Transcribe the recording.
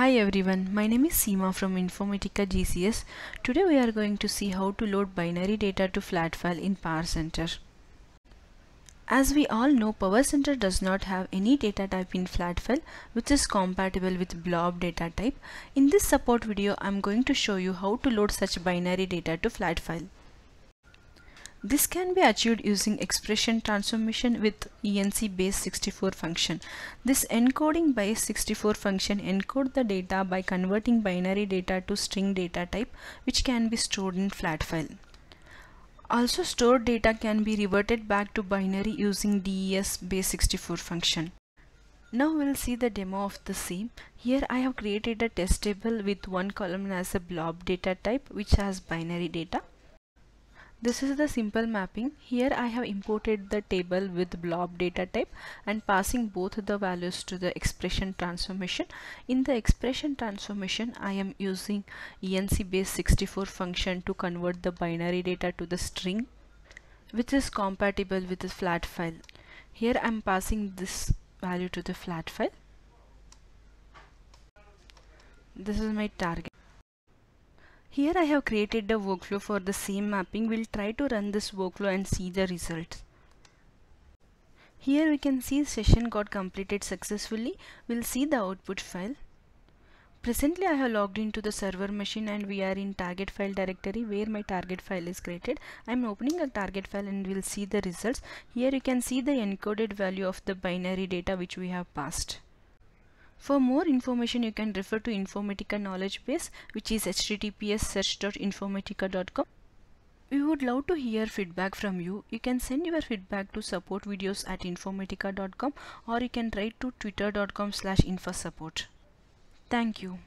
Hi everyone, my name is Seema from Informatica GCS. Today we are going to see how to load binary data to flat file in PowerCenter. As we all know, PowerCenter does not have any data type in flat file which is compatible with blob data type. In this support video, I'm going to show you how to load such binary data to flat file. This can be achieved using expression transformation with ENC base 64 function. This encoding base 64 function encode the data by converting binary data to string data type which can be stored in flat file. Also stored data can be reverted back to binary using DES base 64 function. Now we'll see the demo of the same. Here I have created a test table with one column as a blob data type which has binary data this is the simple mapping. Here I have imported the table with blob data type and passing both the values to the expression transformation. In the expression transformation, I am using ENC base 64 function to convert the binary data to the string which is compatible with the flat file. Here I am passing this value to the flat file. This is my target. Here I have created the workflow for the same mapping. We'll try to run this workflow and see the results. Here we can see session got completed successfully. We'll see the output file. Presently I have logged into the server machine and we are in target file directory where my target file is created. I am opening a target file and we'll see the results. Here you can see the encoded value of the binary data which we have passed. For more information, you can refer to Informatica knowledge base, which is https search.informatica.com. We would love to hear feedback from you. You can send your feedback to supportvideos at informatica.com or you can write to twitter.com slash infasupport. Thank you.